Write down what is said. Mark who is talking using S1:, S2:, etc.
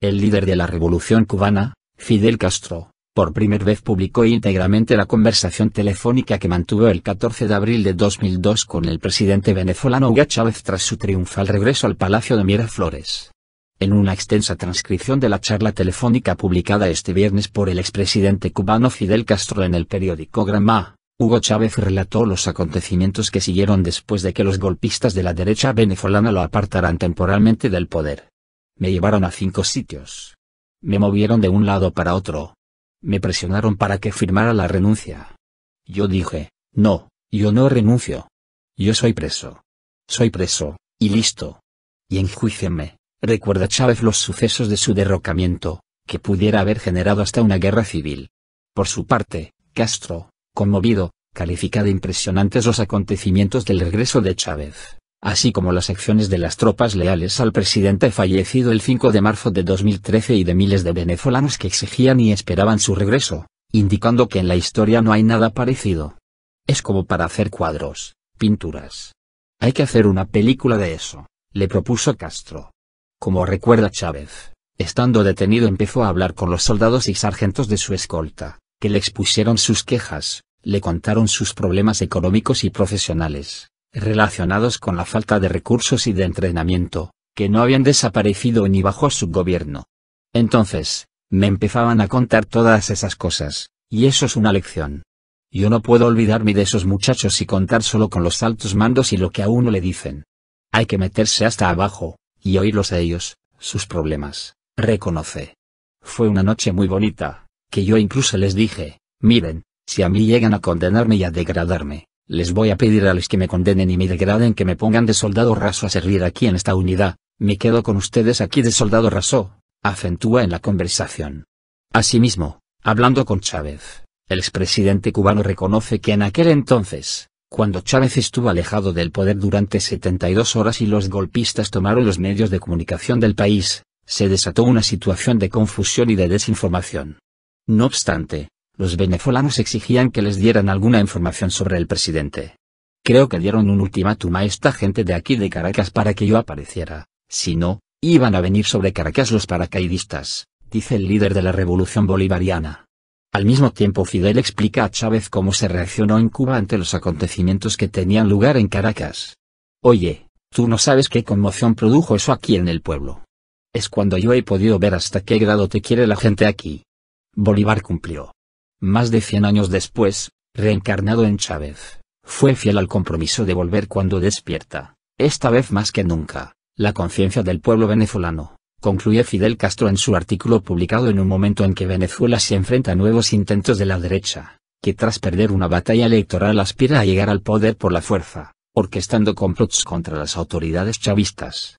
S1: El líder de la Revolución cubana, Fidel Castro, por primera vez publicó íntegramente la conversación telefónica que mantuvo el 14 de abril de 2002 con el presidente venezolano Hugo Chávez tras su triunfal regreso al Palacio de Miraflores. En una extensa transcripción de la charla telefónica publicada este viernes por el expresidente cubano Fidel Castro en el periódico Granma, Hugo Chávez relató los acontecimientos que siguieron después de que los golpistas de la derecha venezolana lo apartaran temporalmente del poder. Me llevaron a cinco sitios. Me movieron de un lado para otro. Me presionaron para que firmara la renuncia. Yo dije, no, yo no renuncio. Yo soy preso. Soy preso, y listo. Y enjuícenme. Recuerda Chávez los sucesos de su derrocamiento, que pudiera haber generado hasta una guerra civil. Por su parte, Castro, conmovido, califica de impresionantes los acontecimientos del regreso de Chávez así como las acciones de las tropas leales al presidente fallecido el 5 de marzo de 2013 y de miles de venezolanos que exigían y esperaban su regreso, indicando que en la historia no hay nada parecido. Es como para hacer cuadros, pinturas. Hay que hacer una película de eso, le propuso Castro. Como recuerda Chávez, estando detenido empezó a hablar con los soldados y sargentos de su escolta, que le expusieron sus quejas, le contaron sus problemas económicos y profesionales, relacionados con la falta de recursos y de entrenamiento, que no habían desaparecido ni bajo su gobierno. Entonces, me empezaban a contar todas esas cosas, y eso es una lección. Yo no puedo olvidarme de esos muchachos y contar solo con los altos mandos y lo que a uno le dicen. Hay que meterse hasta abajo, y oírlos a ellos, sus problemas, reconoce. Fue una noche muy bonita, que yo incluso les dije, miren, si a mí llegan a condenarme y a degradarme, les voy a pedir a los que me condenen y me degraden que me pongan de soldado raso a servir aquí en esta unidad, me quedo con ustedes aquí de soldado raso, acentúa en la conversación. Asimismo, hablando con Chávez, el expresidente cubano reconoce que en aquel entonces, cuando Chávez estuvo alejado del poder durante 72 horas y los golpistas tomaron los medios de comunicación del país, se desató una situación de confusión y de desinformación. No obstante, los venezolanos exigían que les dieran alguna información sobre el presidente. Creo que dieron un ultimátum a esta gente de aquí de Caracas para que yo apareciera, si no, iban a venir sobre Caracas los paracaidistas, dice el líder de la revolución bolivariana. Al mismo tiempo Fidel explica a Chávez cómo se reaccionó en Cuba ante los acontecimientos que tenían lugar en Caracas. Oye, tú no sabes qué conmoción produjo eso aquí en el pueblo. Es cuando yo he podido ver hasta qué grado te quiere la gente aquí. Bolívar cumplió. Más de 100 años después, reencarnado en Chávez, fue fiel al compromiso de volver cuando despierta, esta vez más que nunca, la conciencia del pueblo venezolano, concluye Fidel Castro en su artículo publicado en un momento en que Venezuela se enfrenta a nuevos intentos de la derecha, que tras perder una batalla electoral aspira a llegar al poder por la fuerza, orquestando complots contra las autoridades chavistas.